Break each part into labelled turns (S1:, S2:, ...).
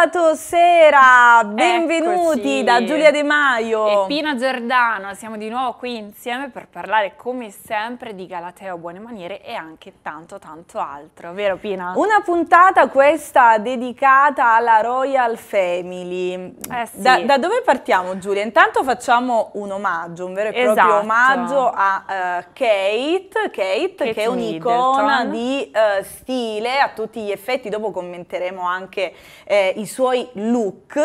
S1: sabato sera, benvenuti Eccoci. da Giulia De
S2: Maio e Pina Giordano, siamo di nuovo qui insieme per parlare come sempre di Galateo Buone Maniere e anche tanto tanto altro,
S1: vero Pina? Una puntata questa dedicata alla Royal Family, eh sì. da, da, dove partiamo Giulia? Intanto facciamo un omaggio, un vero e proprio esatto. omaggio a uh, Kate, Kate, Kate, che è un'icona di uh, stile a tutti gli effetti, dopo commenteremo anche eh, i suoi look,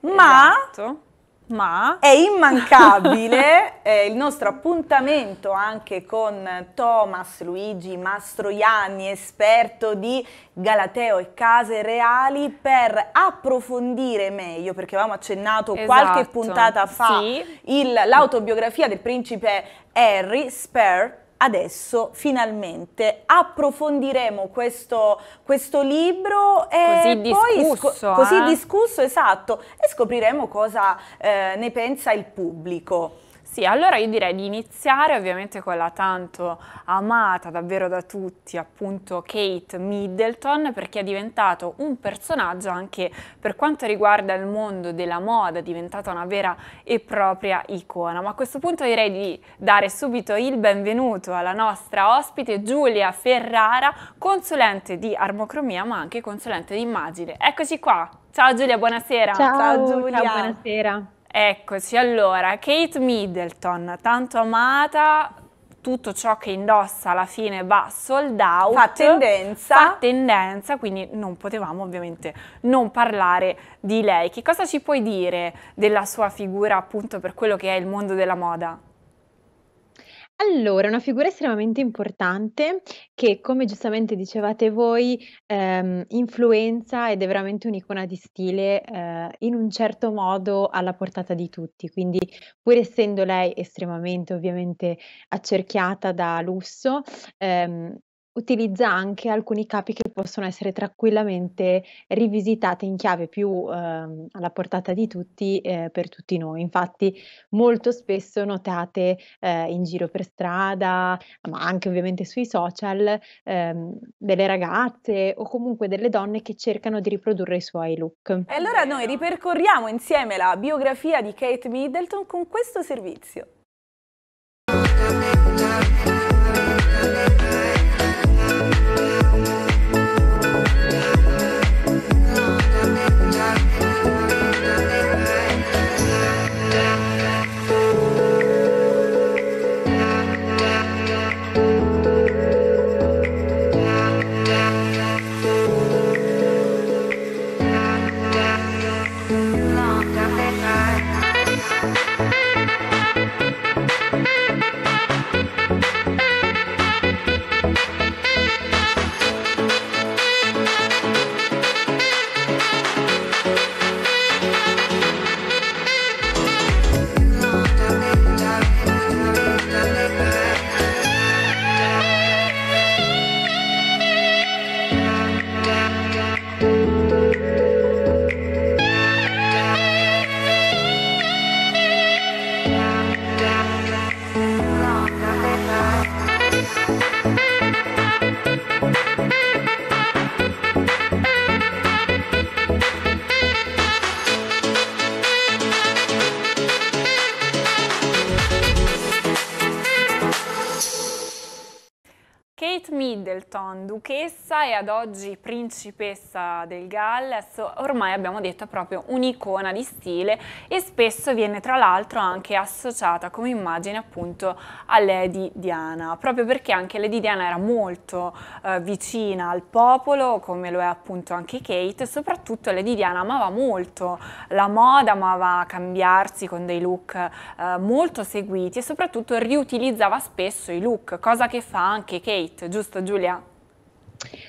S1: ma... Esatto ma è immancabile eh, il nostro appuntamento anche con Thomas Luigi Mastroianni, esperto di Galateo e case reali, per approfondire meglio, perché avevamo accennato esatto, qualche puntata fa sì. il, l'autobiografia del principe Harry Spare adesso finalmente approfondiremo questo, questo libro e così discusso, così eh? discusso esatto e scopriremo cosa eh, ne
S2: pensa il pubblico. Sì, allora io direi di iniziare ovviamente con la tanto amata davvero da tutti, appunto Kate Middleton, perché è diventato un personaggio anche per quanto riguarda il mondo della moda, è diventata una vera e propria icona. Ma a questo punto direi di dare subito il benvenuto alla nostra ospite Giulia Ferrara, consulente di armocromia ma anche consulente di immagine. Eccoci qua! Ciao Giulia, buonasera! Ciao, Ciao Giulia! Ciao, buonasera! Eccoci, allora, Kate Middleton, tanto amata, tutto ciò che indossa alla fine va sold out. Fa tendenza. Fa tendenza, quindi non potevamo ovviamente non parlare di lei. Che cosa ci puoi dire della sua figura appunto per quello che è il mondo della moda?
S3: Allora, una figura estremamente importante che, come giustamente dicevate voi, ehm, influenza ed è veramente un'icona di stile, ehm, in un certo modo alla portata di tutti. Quindi, pur essendo lei estremamente, ovviamente, accerchiata da lusso, ehm, utilizza anche alcuni capi che possono essere tranquillamente rivisitati in chiave più eh, alla portata di tutti eh, per tutti noi. Infatti molto spesso notate eh, in giro per strada, ma anche ovviamente sui social, ehm, delle ragazze o comunque delle donne che cercano di riprodurre i suoi look.
S1: E allora noi ripercorriamo insieme la biografia di Kate Middleton con questo servizio.
S2: principessa e ad oggi principessa del Galles, ormai abbiamo detto proprio un'icona di stile e spesso viene tra l'altro anche associata come immagine appunto a Lady Diana, proprio perché anche Lady Diana era molto eh, vicina al popolo, come lo è appunto anche Kate, soprattutto Lady Diana amava molto la moda, amava cambiarsi con dei look eh, molto seguiti e soprattutto riutilizzava spesso i look, cosa che fa anche Kate, giusto Giulia?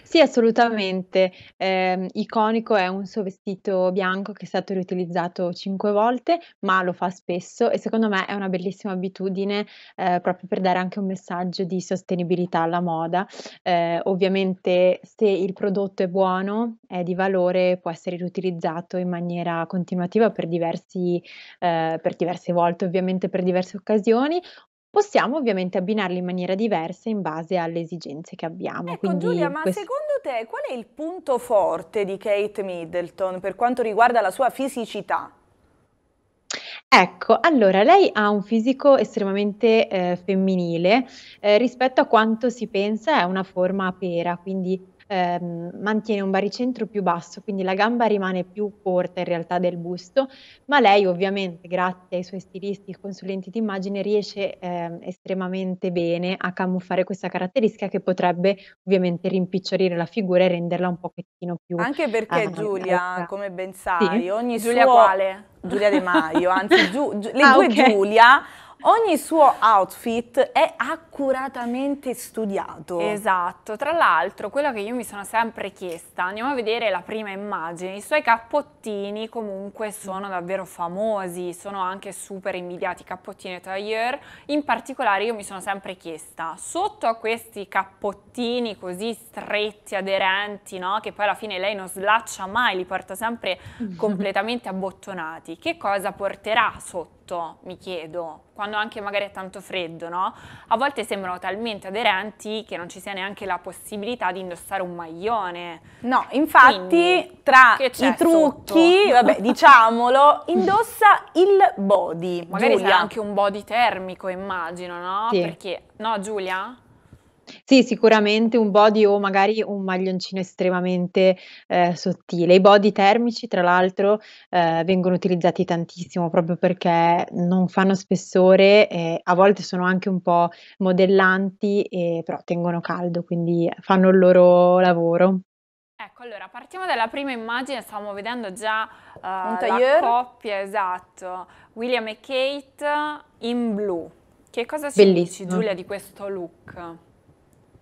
S3: Sì, assolutamente. Ehm, iconico è un suo vestito bianco che è stato riutilizzato cinque volte, ma lo fa spesso e secondo me è una bellissima abitudine eh, proprio per dare anche un messaggio di sostenibilità alla moda. Eh, ovviamente se il prodotto è buono, è di valore, può essere riutilizzato in maniera continuativa per, diversi, eh, per diverse volte, ovviamente per diverse occasioni, Possiamo ovviamente abbinarli in maniera diversa in base alle esigenze che abbiamo, Ecco Giulia, ma ques
S1: secondo te qual è il punto forte di Kate Middleton per quanto riguarda la sua fisicità?
S3: Ecco, allora lei ha un fisico estremamente, ehm, femminile, ehm, rispetto a quanto si pensa è una forma pera, quindi ehm, mantiene un baricentro più basso, quindi la gamba rimane più corta in realtà del busto, ma lei ovviamente grazie ai suoi stilisti consulenti d'immagine riesce ehm, estremamente bene a camuffare questa caratteristica che potrebbe ovviamente rimpicciolire la figura e renderla un pochettino più... Anche perché eh, Giulia,
S1: come ben sai, sì. ogni Giulia suo... quale? Giulia De Maio, anzi Giu- Giu- le ah, due okay. Giulia Ogni suo outfit è accuratamente studiato.
S2: Esatto, tra l'altro quello che io mi sono sempre chiesta, andiamo a vedere la prima immagine, i suoi cappottini comunque sono davvero famosi, sono anche super invidiati cappottini e tailleur, in particolare io mi sono sempre chiesta, sotto a questi cappottini così stretti, aderenti, no? che poi alla fine lei non slaccia mai, li porta sempre completamente abbottonati, che cosa porterà sotto? tutto, mi chiedo, quando anche magari è tanto freddo, no? A volte sembrano talmente aderenti che non ci sia neanche la possibilità di indossare un maglione. No, infatti Quindi,
S1: tra i trucchi, vabbè, diciamolo, indossa il body. Magari Giulia. sarà anche
S2: un body termico, immagino, no? Sì. Perché no, Giulia?
S3: Sì, sicuramente un body o magari un maglioncino estremamente, ehm, sottile. I body termici tra l'altro, ehm, vengono utilizzati tantissimo proprio perché non fanno spessore e a volte sono anche un po' modellanti, ehm, però tengono caldo, quindi fanno il loro lavoro.
S2: Ecco, allora partiamo dalla prima immagine, stavamo vedendo già, uhm, la coppia, esatto, William e Kate in blu. Che cosa ci dici Giulia di questo look?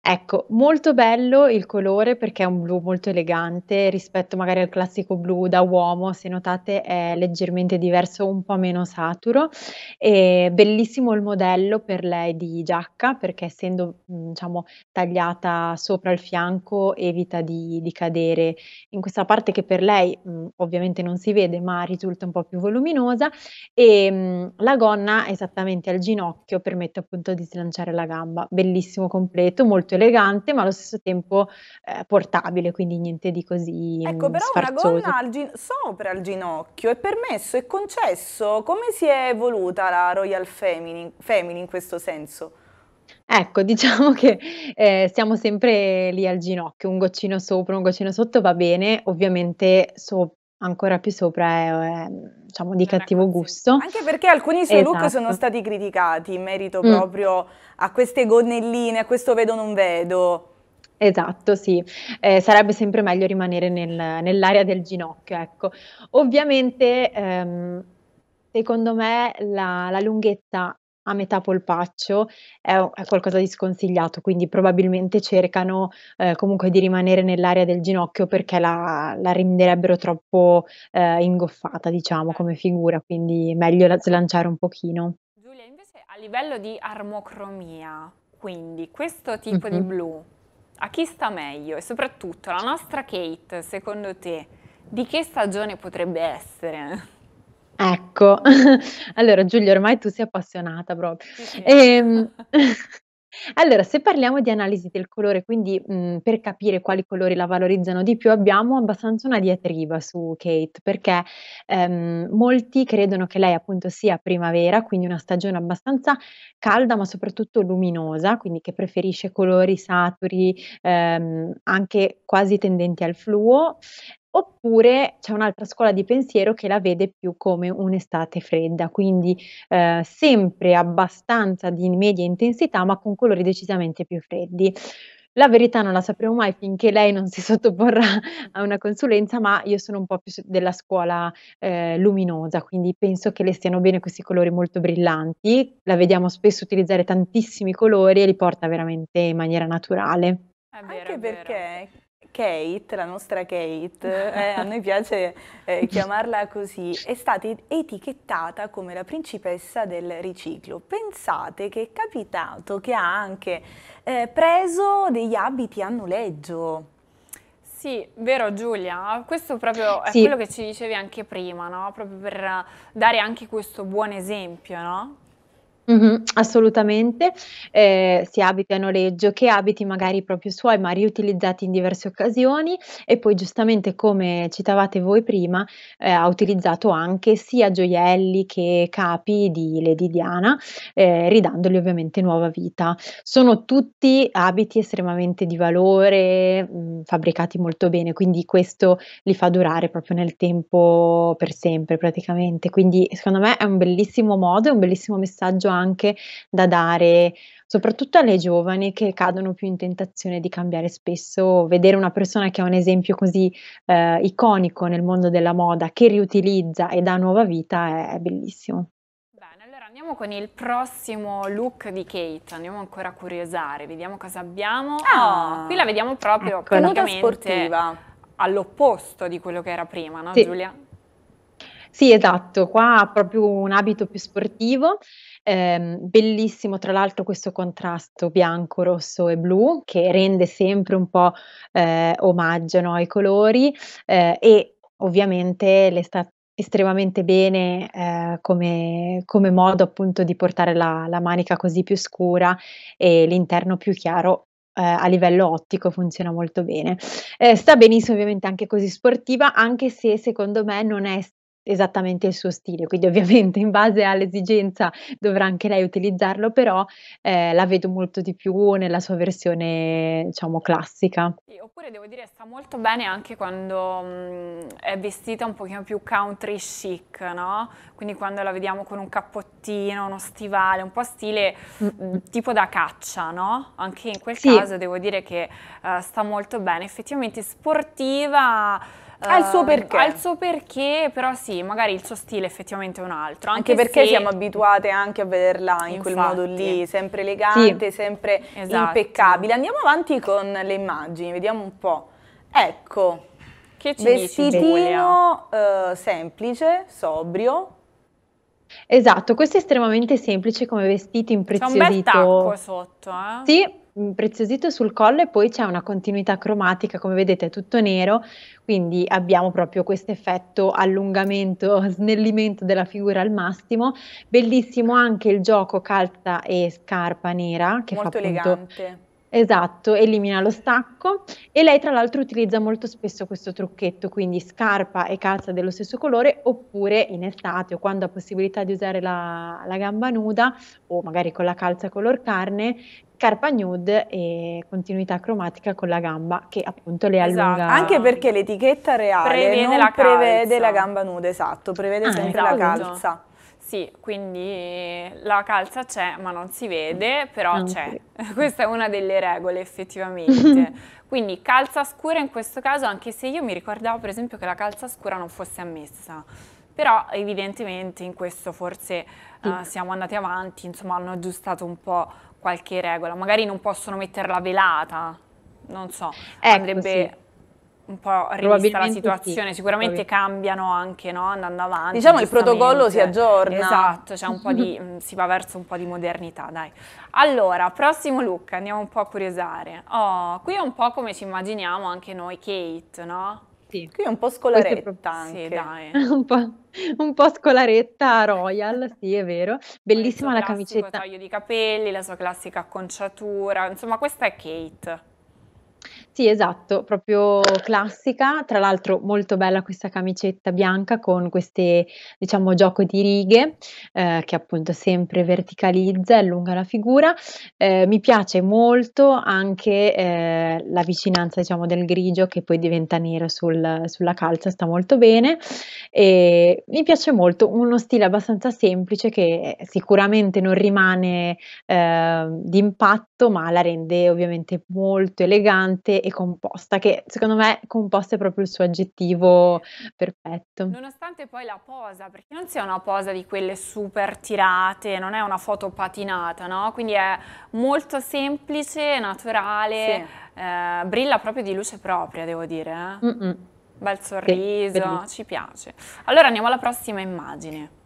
S3: Ecco, molto bello il colore perché è un blu molto elegante rispetto magari al classico blu da uomo, se notate è leggermente diverso, un po' meno saturo. E bellissimo il modello per lei di giacca perché essendo mm, diciamo tagliata sopra il fianco evita di di cadere in questa parte che per lei, mm, ovviamente non si vede, ma risulta un po' più voluminosa. e mm, la gonna esattamente al ginocchio permette appunto di slanciare la gamba. Bellissimo completo, molto molto elegante, ma allo stesso tempo eh, portabile, quindi niente di così. Ecco, mm, però sfarzoso. una gonna al
S1: gin- sopra il ginocchio è permesso, è concesso. Come si è evoluta la Royal Feminine in questo senso?
S3: Ecco, diciamo che eh, siamo sempre lì al ginocchio, un goccino sopra, un goccino sotto va bene, ovviamente so- ancora più sopra è, è eh, diciamo di non cattivo gusto. Anche
S1: perché alcuni suoi esatto. look sono esatto. stati criticati in merito mm. proprio a queste gonnelline, a questo vedo non vedo.
S3: Esatto, sì, eh, sarebbe sempre meglio rimanere nel, nell'area del ginocchio, ecco. Ovviamente, ehm, secondo me, la, la lunghezza a metà polpaccio è, è qualcosa di sconsigliato, quindi probabilmente cercano eh, comunque di rimanere nell'area del ginocchio perché la, la renderebbero troppo eh, ingoffata, diciamo, come certo. figura, quindi meglio la, slanciare un pochino. Giulia,
S2: invece a livello di armocromia, quindi questo tipo mm-hmm. di blu, a chi sta meglio? E soprattutto la nostra Kate, secondo te, di che stagione potrebbe essere?
S3: Ecco, allora Giulia, ormai tu sei appassionata proprio. Sì. Ehm, allora, se parliamo di analisi del colore, quindi mh, mhmm, per capire quali colori la valorizzano di più, abbiamo abbastanza una diatriba su Kate, perché ehm, molti credono che lei appunto sia primavera, quindi una stagione abbastanza calda, ma soprattutto luminosa, quindi che preferisce colori saturi, ehm, anche quasi tendenti al fluo, Oppure c'è un'altra scuola di pensiero che la vede più come un'estate fredda, quindi eh, sempre abbastanza di media intensità, ma con colori decisamente più freddi. La verità non la sapremo mai finché lei non si sottoporrà a una consulenza, ma io sono un po' più della scuola eh, luminosa, quindi penso che le stiano bene questi colori molto brillanti. La vediamo spesso utilizzare tantissimi colori e li porta veramente in maniera naturale.
S1: È vero, Anche perché Kate, la nostra Kate, eh, a noi piace eh, chiamarla così, è stata etichettata come la principessa del riciclo. Pensate che è capitato che ha anche eh, preso degli abiti a noleggio.
S2: Sì, vero Giulia, questo proprio è sì. quello che ci dicevi anche prima, no? proprio per dare anche questo buon esempio, no?
S3: Mh-mh, assolutamente, ehm, sia abiti a noleggio che abiti magari proprio suoi, ma riutilizzati in diverse occasioni e poi giustamente come citavate voi prima, ehm, ha utilizzato anche sia gioielli che capi di Lady Diana, ehm, ridandoli ovviamente nuova vita. Sono tutti abiti estremamente di valore, mhmm, fabbricati molto bene, quindi questo li fa durare proprio nel tempo per sempre praticamente. Quindi secondo me è un bellissimo modo, è un bellissimo messaggio anche da dare soprattutto alle giovani che cadono più in tentazione di cambiare spesso, vedere una persona che ha un esempio così eh, iconico nel mondo della moda, che riutilizza e dà nuova vita, è, è bellissimo.
S2: Bene, allora andiamo con il prossimo look di Kate, andiamo ancora a curiosare, vediamo cosa abbiamo. Ah, oh, qui la vediamo proprio ecco, sportiva. all'opposto di quello che era prima, no sì. Giulia?
S3: Sì, esatto, qua ha proprio un abito più sportivo Ehm, bellissimo tra l'altro questo contrasto bianco, rosso e blu che rende sempre un po' eh, omaggio no, ai colori eh, e ovviamente le sta estremamente bene eh, come, come, modo appunto di portare la, la, manica così più scura e l'interno più chiaro eh, a livello ottico funziona molto bene. Eh, sta benissimo ovviamente anche così sportiva, anche se secondo me non è esattamente il suo stile, quindi ovviamente in base all'esigenza dovrà anche lei utilizzarlo, però eh, la vedo molto di più nella sua versione, diciamo, classica. Sì, oppure devo
S2: dire sta molto bene anche quando mh, mm, è vestita un pochino più country chic, no? Quindi quando la vediamo con un cappottino, uno stivale, un po' stile mm. mm, mm. tipo da caccia, no? Anche in quel sì. caso devo dire che uh, sta molto bene, effettivamente sportiva ha il suo ehm, perché. Ha il suo perché, però sì, magari il suo stile effettivamente è un altro. Anche, anche perché se... siamo abituate anche a vederla in Infatti. quel modo lì, sempre elegante, sì. sempre esatto.
S1: impeccabile. Andiamo avanti con le immagini, vediamo un po'. Ecco, che ci vestitino dici, uh, eh, semplice, sobrio,
S3: Esatto, questo è estremamente semplice come vestito impreziosito. C'è un bel tacco
S2: sotto, eh? Sì,
S3: preziosito sul collo e poi c'è una continuità cromatica, come vedete è tutto nero, quindi abbiamo proprio questo effetto allungamento, snellimento della figura al massimo. Bellissimo anche il gioco calza e scarpa nera che Molto fa appunto elegante. Esatto, elimina lo stacco e lei tra l'altro utilizza molto spesso questo trucchetto, quindi scarpa e calza dello stesso colore oppure in estate o quando ha possibilità di usare la, la gamba nuda o magari con la calza color carne scarpa nude e continuità cromatica con la gamba che appunto le esatto. Anche perché l'etichetta
S1: reale prevede la prevede la gamba nude, esatto, prevede ah, sempre esatto. la calza.
S2: Sì, quindi la calza c'è ma non si vede, però c'è. Questa è una delle regole effettivamente. quindi calza scura in questo caso, anche se io mi ricordavo per esempio che la calza scura non fosse ammessa però evidentemente in questo forse uh, siamo andati avanti, insomma hanno aggiustato un po' qualche regola, magari non possono metterla velata, non so, ecco, andrebbe... Sì un po' rivista la situazione, sì, sicuramente cambiano anche no? andando avanti. Diciamo il protocollo si aggiorna. Esatto, cioè di, mm, si va verso un po' di modernità, dai. Allora, prossimo look, andiamo un po' a curiosare. Oh, qui è un po' come ci immaginiamo anche noi Kate, no? Sì. Qui è un po' scolaretta anche. Sì, dai. un, po', un po' scolaretta royal, sì, è
S3: vero. Bellissima la camicetta. Il suo
S2: taglio di capelli, la sua classica acconciatura, insomma questa è Kate.
S3: Sì, esatto, proprio classica, tra l'altro molto bella questa camicetta bianca con queste, diciamo, gioco di righe eh, che appunto sempre verticalizza e allunga la figura. Eh, mi piace molto anche eh, la vicinanza, diciamo, del grigio che poi diventa nero sul, sulla calza, sta molto bene e mi piace molto uno stile abbastanza semplice che sicuramente non rimane ehm, d'impatto, ma la rende ovviamente molto elegante e composta, che secondo me composta è proprio il suo aggettivo perfetto.
S2: Nonostante poi la posa, perché non sia una posa di quelle super tirate, non è una foto patinata, no? Quindi è molto semplice, naturale, sì. eh, brilla proprio di luce propria, devo dire. Eh? Bel sorriso, sì, ci piace. Allora andiamo alla prossima immagine.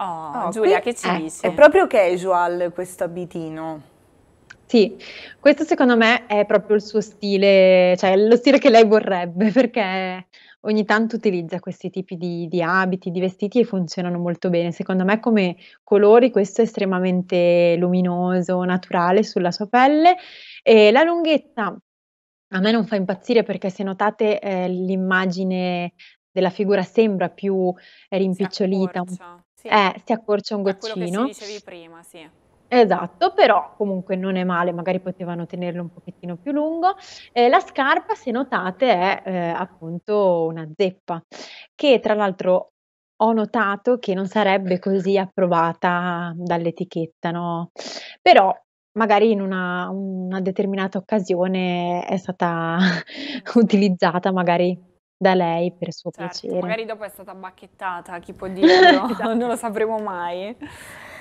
S2: Oh, oh Giulia, qui, che ci eh, dici? È
S1: proprio casual questo abitino. Sì,
S3: questo secondo me è proprio il suo stile, cioè lo stile che lei vorrebbe, perché ogni tanto utilizza questi tipi di, di, abiti, di vestiti e funzionano molto bene. Secondo me come colori questo è estremamente luminoso, naturale sulla sua pelle e la lunghezza a me non fa impazzire perché se notate eh, l'immagine della figura sembra più rimpicciolita, si accorcia, un, sì. eh, si accorcia un goccino. È quello che dicevi
S2: prima, sì.
S3: Esatto, però comunque non è male, magari potevano tenerlo un pochettino più lungo. Eh, la scarpa, se notate, è eh, appunto una zeppa, che tra l'altro ho notato che non sarebbe così approvata dall'etichetta, no? Però magari in una, una determinata occasione è stata utilizzata magari da lei per suo certo, piacere. Magari
S2: dopo è stata bacchettata, chi può dirlo, esatto. non lo sapremo mai.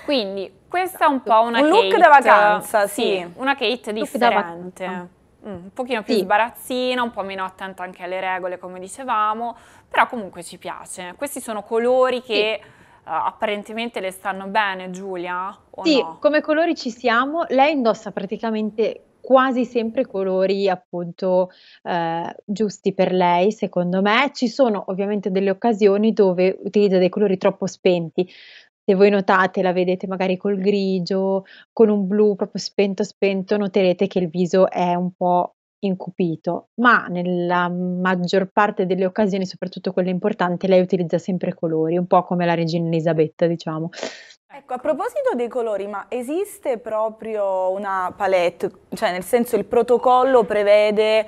S2: Quindi questa è un po' una un Kate. look da vacanza, sì. sì. Una Kate differente. Ah. Mm, un pochino più sì. sbarazzina, un po' meno attenta anche alle regole, come dicevamo, però comunque ci piace. Questi sono colori che sì. uh, apparentemente le stanno bene, Giulia? sì, no?
S3: come colori ci siamo. Lei indossa praticamente quasi sempre colori appunto eh, giusti per lei, secondo me. Ci sono ovviamente delle occasioni dove utilizza dei colori troppo spenti, se voi notate, la vedete magari col grigio, con un blu proprio spento spento, noterete che il viso è un po' incupito, ma nella maggior parte delle occasioni, soprattutto quelle importanti, lei utilizza sempre colori, un po' come la regina Elisabetta, diciamo.
S1: Ecco, a proposito dei colori, ma esiste proprio una palette, cioè nel senso il protocollo prevede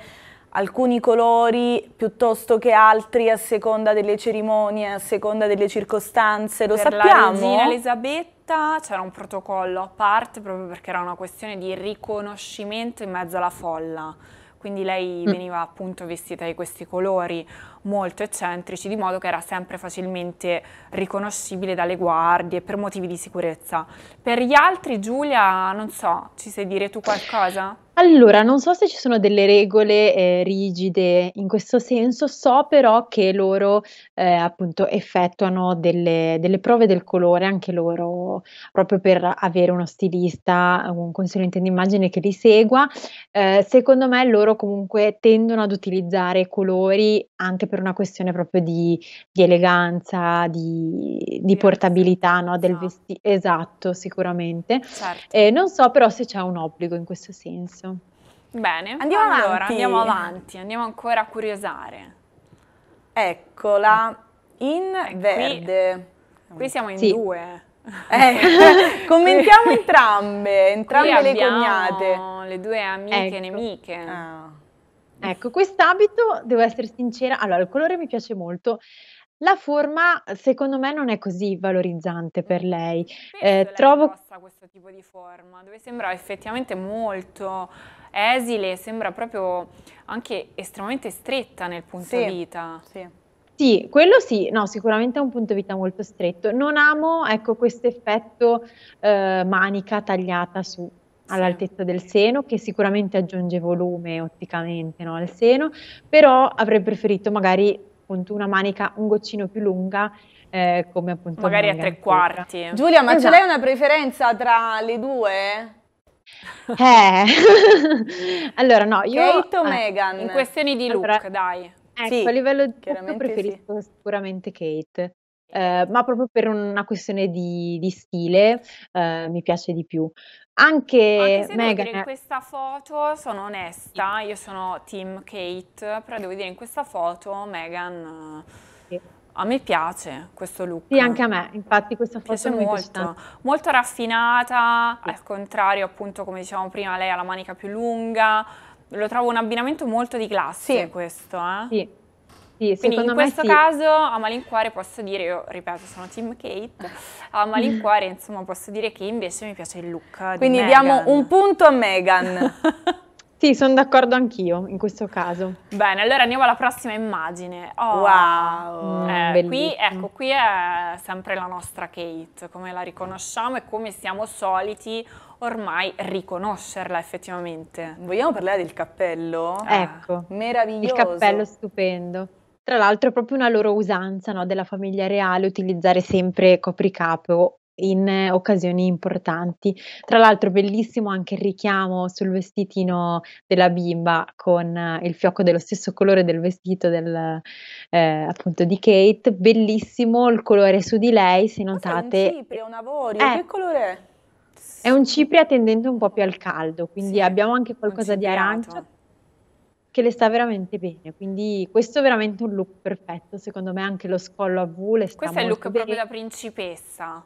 S1: alcuni colori piuttosto che altri a seconda delle cerimonie, a seconda delle circostanze, lo per sappiamo. Per la regina
S2: Elisabetta c'era un protocollo a parte proprio perché era una questione di riconoscimento in mezzo alla folla. Quindi lei mm. veniva appunto vestita di questi colori molto eccentrici, di modo che era sempre facilmente riconoscibile dalle guardie per motivi di sicurezza. Per gli altri, Giulia, non so, ci sai dire tu qualcosa?
S3: Allora, non so se ci sono delle regole, ehm, rigide in questo senso, so però che loro, ehm, appunto, effettuano delle delle prove del colore anche loro, proprio per avere uno stilista, un consulente d'immagine che li segua. Ehm, secondo me loro comunque tendono ad utilizzare colori anche per una questione proprio di di eleganza, di di portabilità, no, del Esatto. vesti esatto, sicuramente. Certo. Ehm, non so però se c'è un obbligo in questo senso.
S2: Bene, andiamo allora, avanti. andiamo avanti, andiamo ancora a curiosare. Eccola, in eh, verde. Qui, qui, siamo in sì. due.
S1: Eh, commentiamo entrambe, entrambe le cognate.
S2: Le due amiche ecco. nemiche. Ah.
S3: Ecco, quest'abito, devo essere sincera, allora il colore mi piace molto. La forma, secondo me, non è così valorizzante per mm. lei. Eh, lei trovo
S2: questo tipo di forma, dove sembra effettivamente molto esile, sembra proprio anche estremamente stretta nel punto sì, vita. Sì.
S3: sì. quello sì, no, sicuramente è un punto vita molto stretto. Non amo, ecco, questo effetto eh, manica tagliata su all'altezza del seno, che sicuramente aggiunge volume otticamente no, al seno, però avrei preferito magari appunto, una manica un goccino più lunga. Eh, come appunto magari a tre quarti. Giulia, ma esatto. ce l'hai
S2: una
S1: preferenza tra le due?
S3: Eh, allora no, io... Kate
S2: o ah, Meghan? In questioni di look, allora, dai. Ecco, sì, a livello
S1: di
S3: look preferisco sì. sicuramente Kate. Eh, ma proprio per una questione di, di stile eh, mi piace di più. Anche, Anche se Meghan... Dire, in
S2: questa foto sono onesta, io sono team Kate, però devo dire in questa foto Meghan... Sì a me piace questo look. Sì, anche a me,
S3: infatti questa foto piace mi molto. Piace
S2: molto raffinata, sì. al contrario appunto come dicevamo prima lei ha la manica più lunga, lo trovo un abbinamento molto di classe sì. questo. Eh? Sì. Sì, Quindi in questo sì. caso a malincuore posso dire, io ripeto sono team Kate, a malincuore insomma posso dire che invece mi piace il look Quindi diamo
S1: un punto a Megan.
S3: Sì, sono d'accordo anch'io in questo caso.
S2: Bene, allora andiamo alla prossima immagine. Oh, wow! Eh, mm, qui, ecco, qui è sempre la nostra Kate, come la riconosciamo e come siamo soliti ormai riconoscerla effettivamente. Vogliamo parlare del cappello? Eh. Ecco.
S3: Meraviglioso. Il cappello
S1: stupendo.
S3: Tra l'altro è proprio una loro usanza no, della famiglia reale utilizzare sempre copricapo in eh, occasioni importanti. Tra l'altro bellissimo anche il richiamo sul vestitino della bimba con eh, il fiocco dello stesso colore del vestito del, eh, appunto di Kate, bellissimo il colore su di lei, se notate. È un cipria,
S1: un avorio, eh, che colore è?
S3: È un cipria tendente un po' più al caldo, quindi sì, abbiamo anche qualcosa di arancio che le sta veramente bene. Quindi questo è veramente un look perfetto, secondo me anche lo scollo a V le sta Questo è il look bene. proprio della
S2: principessa.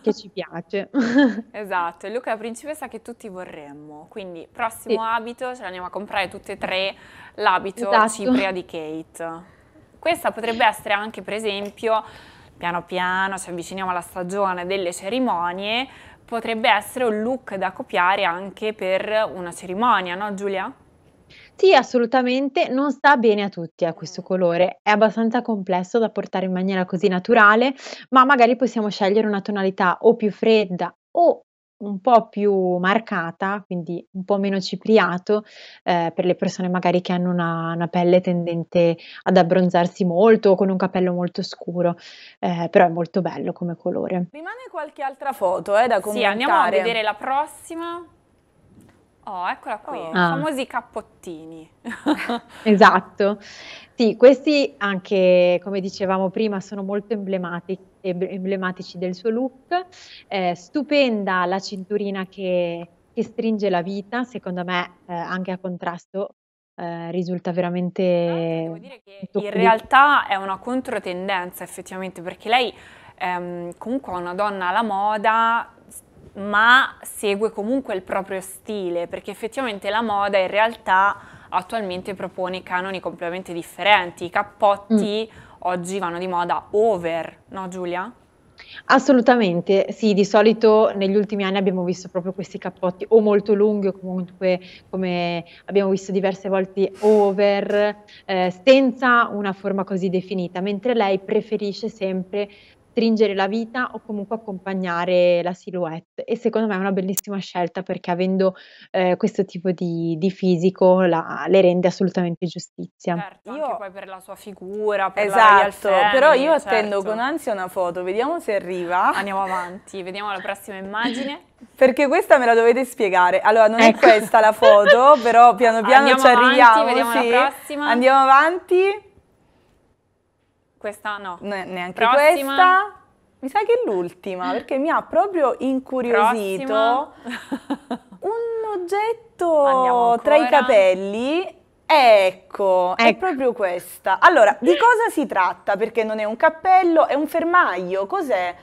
S3: Che ci piace.
S2: Esatto, il look da principessa che tutti vorremmo. Quindi, prossimo Sì. abito, ce l'andiamo a comprare tutte e tre, l'abito Esatto. Cipria di Kate. Questa potrebbe essere anche, per esempio, piano piano, ci avviciniamo alla stagione delle cerimonie, potrebbe essere un look da copiare anche per una cerimonia, no Giulia?
S3: Sì, assolutamente, non sta bene a tutti a eh, questo mm. colore, è abbastanza complesso da portare in maniera così naturale, ma magari possiamo scegliere una tonalità o più fredda o un po' più marcata, quindi un po' meno cipriato, eh, per le persone magari che hanno una, una, pelle tendente ad abbronzarsi molto o con un capello molto scuro, eh, però è molto bello come colore.
S2: Rimane qualche altra foto eh, da commentare. Sì, andiamo a vedere la prossima. Oh, eccola qui, oh. famosi ah. cappottini.
S3: esatto. Sì, questi anche, come dicevamo prima, sono molto emblematici, emblematici del suo look. Eh, stupenda la cinturina che, che, stringe la vita, secondo me eh, anche a contrasto eh, risulta veramente... Devo dire che in
S2: realtà è una controtendenza effettivamente, perché lei ehm, comunque è una donna alla moda ma segue comunque il proprio stile, perché effettivamente la moda in realtà attualmente propone canoni completamente differenti. I cappotti mm. oggi vanno di moda over, no Giulia?
S3: Assolutamente, sì, di solito negli ultimi anni abbiamo visto proprio questi cappotti o molto lunghi o comunque come abbiamo visto diverse volte over, eh, senza una forma così definita, mentre lei preferisce sempre stringere la vita o comunque accompagnare la silhouette e secondo me è una bellissima scelta perché avendo eh, questo tipo di, di fisico la, le rende assolutamente giustizia.
S2: Certo, io... anche poi per la sua figura, per esatto, la però io certo. attendo con ansia
S1: una foto, vediamo se arriva. Andiamo avanti,
S2: vediamo la prossima immagine.
S1: Perché questa me la dovete spiegare. Allora, non ecco. è questa la foto, però piano piano Andiamo ci arriviamo. Avanti, vediamo sì. la prossima. Andiamo avanti.
S2: Questa no. Ne- neanche Prossima. questa.
S1: Mi sa che è l'ultima, mm. perché mi ha proprio incuriosito un oggetto tra i capelli. Ecco, ecco, è proprio questa. Allora, di cosa si tratta? Perché non è un cappello, è un fermaglio, cos'è?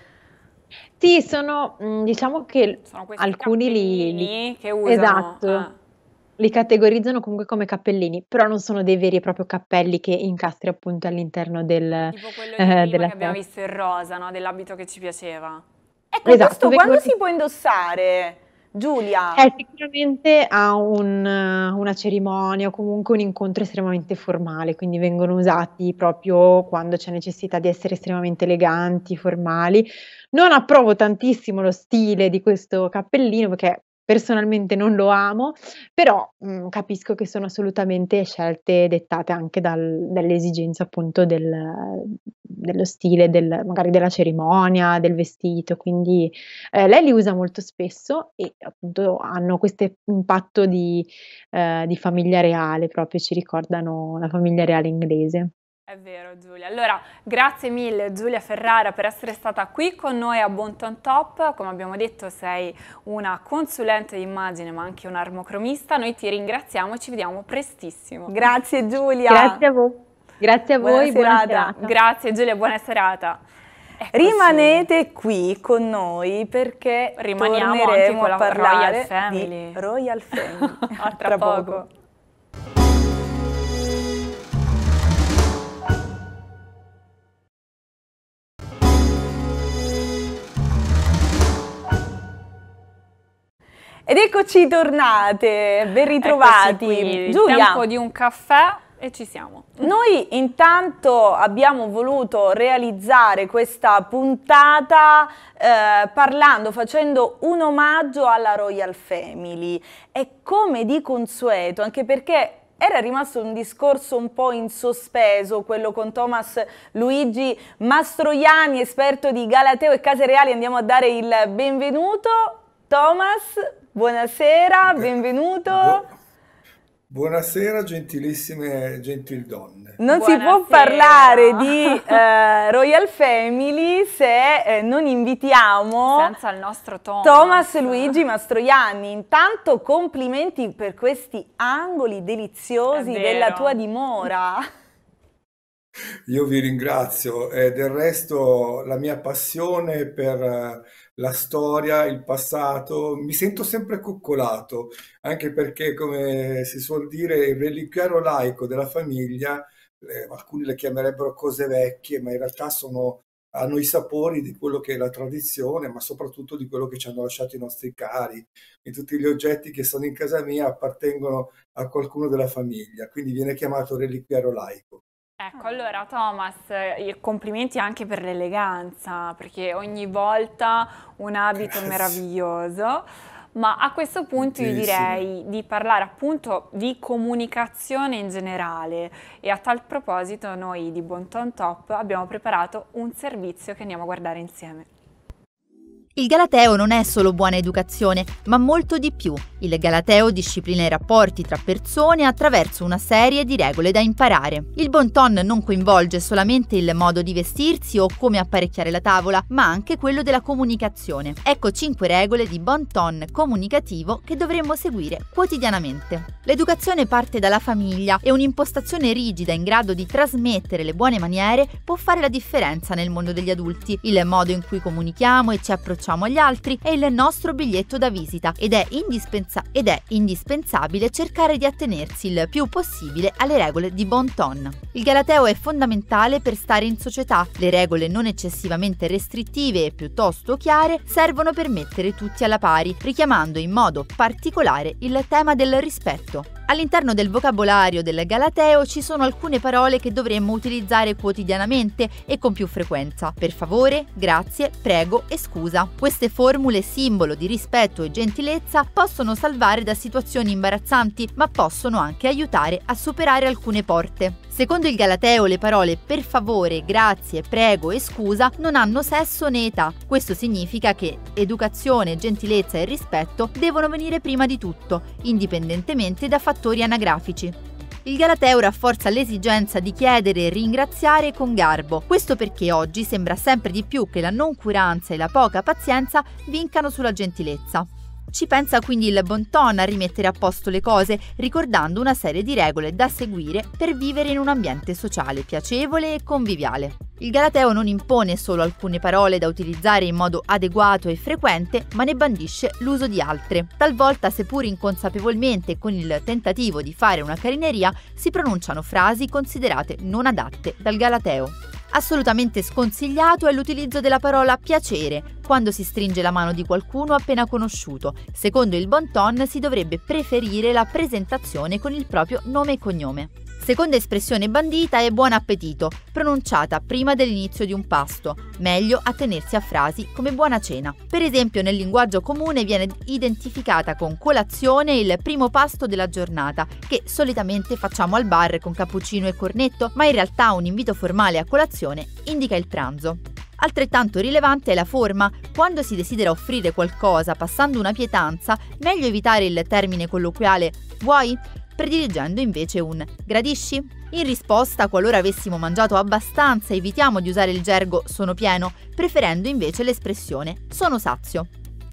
S1: Sì, sono, mm, diciamo che sono alcuni li,
S2: li... Che usano. Esatto.
S1: Ah.
S3: Li categorizzano comunque come cappellini, però non sono dei veri e propri cappelli che incastri appunto all'interno del, Tipo quello di eh, prima della che abbiamo visto
S2: in rosa, no? dell'abito che ci piaceva.
S1: Ecco,
S3: Esatto, questo quando vengono-
S2: si può indossare, Giulia? Eh, sicuramente ha
S3: un, una cerimonia o comunque un incontro estremamente formale, quindi vengono usati proprio quando c'è necessità di essere estremamente eleganti, formali. Non approvo tantissimo lo stile di questo cappellino perché personalmente non lo amo, però mh, mm, capisco che sono assolutamente scelte dettate anche dal, dall'esigenza appunto del, dello stile, del, magari della cerimonia, del vestito, quindi eh, lei li usa molto spesso e appunto hanno questo impatto di, eh, di famiglia reale, proprio ci ricordano la famiglia reale inglese.
S2: È vero Giulia. Allora, grazie mille Giulia Ferrara per essere stata qui con noi a Bonton Top. Come abbiamo detto sei una consulente d'immagine ma anche un armocromista. Noi ti ringraziamo e ci vediamo prestissimo. Grazie Giulia. Grazie
S1: a voi. Grazie a voi, buona serata. grazie
S2: Giulia, buona serata.
S1: Ecco Rimanete sì. qui con noi perché Rimaniamo torneremo anche con la a Royal Family.
S2: Royal Family. tra, tra poco. poco.
S1: Ed eccoci tornate, ben ritrovati. Qui, Giulia. Il tempo di
S2: un caffè e ci siamo.
S1: Noi intanto abbiamo voluto realizzare questa puntata eh, parlando, facendo un omaggio alla Royal Family e come di consueto, anche perché era rimasto un discorso un po' in sospeso, quello con Thomas Luigi Mastroianni, esperto di Galateo e Case Reali, andiamo a dare il benvenuto. Thomas, Buonasera, benvenuto.
S4: Buonasera gentilissime gentildonne.
S1: Non Buonasera. si può parlare di eh, Royal Family se eh, non invitiamo
S2: Senza il nostro Thomas. Thomas
S1: Luigi Mastroianni. Intanto complimenti per questi angoli deliziosi della tua dimora.
S4: Io vi ringrazio e del resto la mia passione per la storia, il passato, mi sento sempre coccolato, anche perché, come si suol dire, il reliquiario laico della famiglia, eh, alcuni le chiamerebbero cose vecchie, ma in realtà sono, hanno i sapori di quello che è la tradizione, ma soprattutto di quello che ci hanno lasciato i nostri cari. E tutti gli oggetti che sono in casa mia appartengono a qualcuno della famiglia, quindi viene chiamato reliquiario laico.
S2: Ecco, ah. allora Thomas, eh, complimenti anche per l'eleganza, perché ogni volta un abito meraviglioso. Ma a questo punto io direi di parlare appunto di comunicazione in generale e a tal proposito noi di Bonton Top abbiamo preparato un servizio che andiamo a guardare insieme.
S5: Il Galateo non è solo buona educazione, ma molto di più. Il Galateo disciplina i rapporti tra persone attraverso una serie di regole da imparare. Il bon ton non coinvolge solamente il modo di vestirsi o come apparecchiare la tavola, ma anche quello della comunicazione. Ecco 5 regole di bon ton comunicativo che dovremmo seguire quotidianamente. L'educazione parte dalla famiglia e un'impostazione rigida in grado di trasmettere le buone maniere può fare la differenza nel mondo degli adulti. Il modo in cui comunichiamo e ci approcciamo facciamo agli altri è il nostro biglietto da visita ed è, indispensa- ed è indispensabile cercare di attenersi il più possibile alle regole di bon ton. Il galateo è fondamentale per stare in società, le regole non eccessivamente restrittive e piuttosto chiare servono per mettere tutti alla pari, richiamando in modo particolare il tema del rispetto. All'interno del vocabolario del Galateo ci sono alcune parole che dovremmo utilizzare quotidianamente e con più frequenza. Per favore, grazie, prego e scusa. Queste formule simbolo di rispetto e gentilezza possono salvare da situazioni imbarazzanti, ma possono anche aiutare a superare alcune porte. Secondo il Galateo le parole per favore, grazie, prego e scusa non hanno sesso né età. Questo significa che educazione, gentilezza e rispetto devono venire prima di tutto, indipendentemente da fattori anagrafici. Il Galateo rafforza l'esigenza di chiedere e ringraziare con garbo, questo perché oggi sembra sempre di più che la noncuranza e la poca pazienza vincano sulla gentilezza. Ci pensa quindi il Bonton a rimettere a posto le cose, ricordando una serie di regole da seguire per vivere in un ambiente sociale piacevole e conviviale. Il Galateo non impone solo alcune parole da utilizzare in modo adeguato e frequente, ma ne bandisce l'uso di altre. Talvolta, seppur inconsapevolmente con il tentativo di fare una carineria, si pronunciano frasi considerate non adatte dal Galateo. Assolutamente sconsigliato è l'utilizzo della parola piacere quando si stringe la mano di qualcuno appena conosciuto. Secondo il bon ton si dovrebbe preferire la presentazione con il proprio nome e cognome. Seconda espressione bandita è buon appetito, pronunciata prima dell'inizio di un pasto, meglio attenersi a frasi come buona cena. Per esempio nel linguaggio comune viene identificata con colazione il primo pasto della giornata, che solitamente facciamo al bar con cappuccino e cornetto, ma in realtà un invito formale a colazione indica il pranzo. Altrettanto rilevante è la forma. Quando si desidera offrire qualcosa passando una pietanza, meglio evitare il termine colloquiale vuoi? prediligendo invece un gradisci? In risposta, qualora avessimo mangiato abbastanza, evitiamo di usare il gergo sono pieno, preferendo invece l'espressione sono sazio.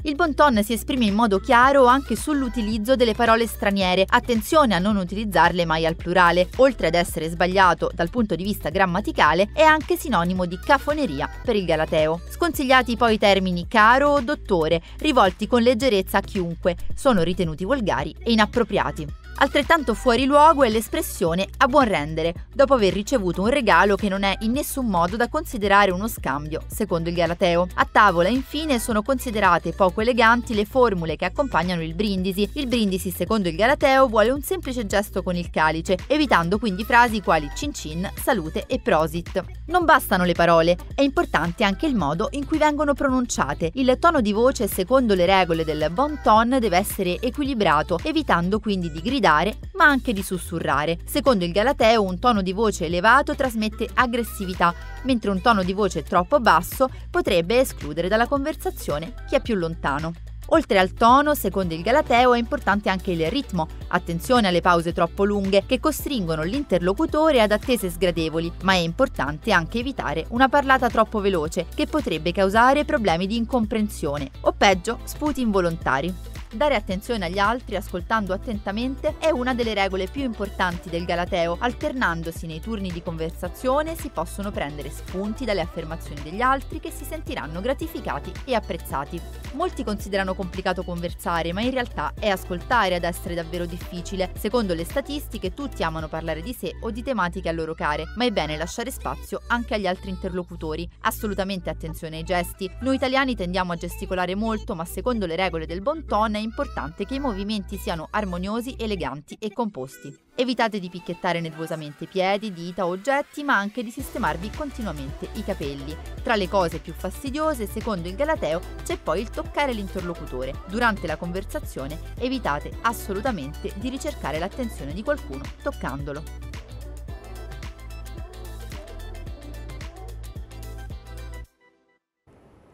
S5: Il bon ton si esprime in modo chiaro anche sull'utilizzo delle parole straniere, attenzione a non utilizzarle mai al plurale, oltre ad essere sbagliato dal punto di vista grammaticale è anche sinonimo di cafoneria per il galateo. Sconsigliati poi i termini caro o dottore, rivolti con leggerezza a chiunque, sono ritenuti volgari e inappropriati. Altrettanto fuori luogo è l'espressione a buon rendere, dopo aver ricevuto un regalo che non è in nessun modo da considerare uno scambio, secondo il Galateo. A tavola, infine, sono considerate poco eleganti le formule che accompagnano il brindisi. Il brindisi, secondo il Galateo, vuole un semplice gesto con il calice, evitando quindi frasi quali cin cin, salute e prosit. Non bastano le parole, è importante anche il modo in cui vengono pronunciate. Il tono di voce, secondo le regole del bon ton, deve essere equilibrato, evitando quindi di gridare gridare, ma anche di sussurrare. Secondo il Galateo, un tono di voce elevato trasmette aggressività, mentre un tono di voce troppo basso potrebbe escludere dalla conversazione chi è più lontano. Oltre al tono, secondo il Galateo, è importante anche il ritmo. Attenzione alle pause troppo lunghe che costringono l'interlocutore ad attese sgradevoli, ma è importante anche evitare una parlata troppo veloce che potrebbe causare problemi di incomprensione o peggio sputi involontari. Dare attenzione agli altri ascoltando attentamente è una delle regole più importanti del Galateo. Alternandosi nei turni di conversazione si possono prendere spunti dalle affermazioni degli altri che si sentiranno gratificati e apprezzati. Molti considerano complicato conversare, ma in realtà è ascoltare ad essere davvero difficile. Secondo le statistiche tutti amano parlare di sé o di tematiche a loro care, ma è bene lasciare spazio anche agli altri interlocutori. Assolutamente attenzione ai gesti. Noi italiani tendiamo a gesticolare molto, ma secondo le regole del bon ton è importante che i movimenti siano armoniosi, eleganti e composti. Evitate di picchiettare nervosamente piedi, dita, o oggetti, ma anche di sistemarvi continuamente i capelli. Tra le cose più fastidiose, secondo il Galateo, c'è poi il toccare l'interlocutore. Durante la conversazione evitate assolutamente di ricercare l'attenzione di qualcuno toccandolo.